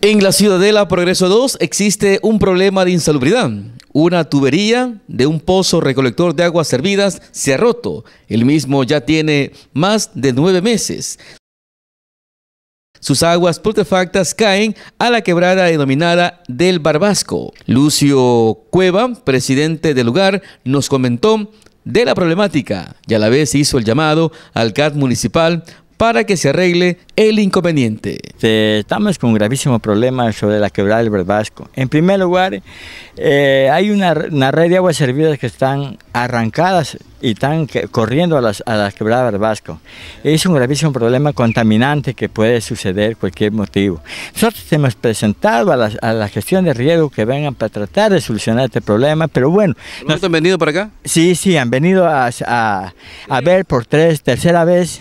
En la Ciudadela Progreso 2 existe un problema de insalubridad. Una tubería de un pozo recolector de aguas servidas se ha roto. El mismo ya tiene más de nueve meses. Sus aguas putrefactas caen a la quebrada denominada del Barbasco. Lucio Cueva, presidente del lugar, nos comentó de la problemática y a la vez hizo el llamado al CAD municipal para que se arregle el inconveniente. Estamos con un gravísimo problema sobre la quebrada del Verbasco. En primer lugar, eh, hay una, red de aguas servidas que están arrancadas y están corriendo a las, a del Verbasco. Es un gravísimo problema contaminante que puede suceder cualquier motivo. Nosotros hemos presentado a la, a la gestión de riesgo que vengan para tratar de solucionar este problema, pero bueno. ¿No han venido para acá? Sí, sí, han venido a, a, a ver por tres, tercera vez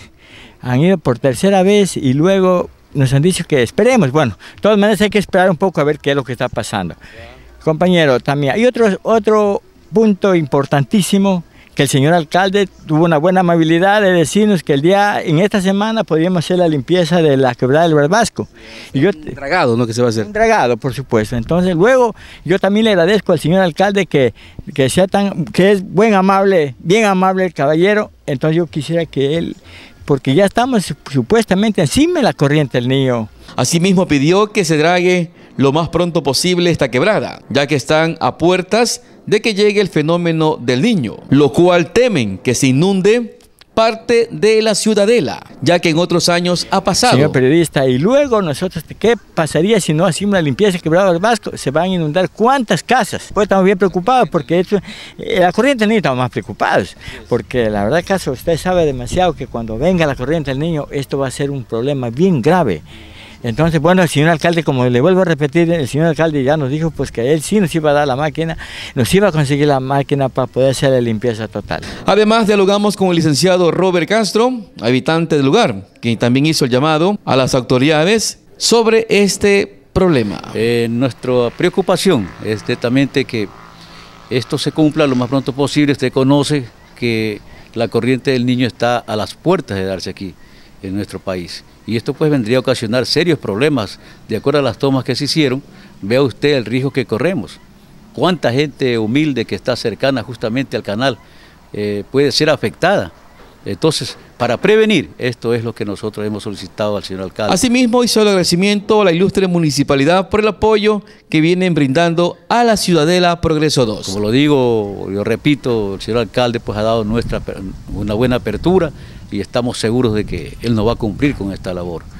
han ido por tercera vez y luego nos han dicho que esperemos. Bueno, de todas maneras hay que esperar un poco a ver qué es lo que está pasando. Compañero, también hay otro, otro punto importantísimo que el señor alcalde tuvo una buena amabilidad de decirnos que el día, en esta semana podríamos hacer la limpieza de la quebrada del Barbasco. Y yo, dragado, ¿no? Que se va a hacer. Un por supuesto. Entonces, luego, yo también le agradezco al señor alcalde que, que sea tan, que es buen amable, bien amable el caballero. Entonces yo quisiera que él porque ya estamos supuestamente encima de la corriente del Niño. Asimismo pidió que se drague lo más pronto posible esta quebrada, ya que están a puertas de que llegue el fenómeno del Niño, lo cual temen que se inunde parte de la ciudadela, ya que en otros años ha pasado. Señor periodista, y luego nosotros, ¿qué pasaría si no hacemos una limpieza quebrada del vasco? Se van a inundar cuántas casas. Pues estamos bien preocupados porque esto, eh, la corriente del niño estamos más preocupados, porque la verdad, caso usted sabe demasiado que cuando venga la corriente del niño, esto va a ser un problema bien grave. Entonces, bueno, el señor alcalde, como le vuelvo a repetir, el señor alcalde ya nos dijo pues que él sí nos iba a dar la máquina, nos iba a conseguir la máquina para poder hacer la limpieza total. Además, dialogamos con el licenciado Robert Castro, habitante del lugar, quien también hizo el llamado a las autoridades sobre este problema. Eh, nuestra preocupación es directamente que esto se cumpla lo más pronto posible. Usted conoce que la corriente del niño está a las puertas de darse aquí en nuestro país. Y esto pues vendría a ocasionar serios problemas de acuerdo a las tomas que se hicieron. Vea usted el riesgo que corremos. Cuánta gente humilde que está cercana justamente al canal eh, puede ser afectada. Entonces, para prevenir, esto es lo que nosotros hemos solicitado al señor alcalde. Asimismo, hizo el agradecimiento a la ilustre municipalidad por el apoyo que vienen brindando a la Ciudadela Progreso 2. Como lo digo, yo repito, el señor alcalde pues ha dado nuestra una buena apertura y estamos seguros de que él nos va a cumplir con esta labor.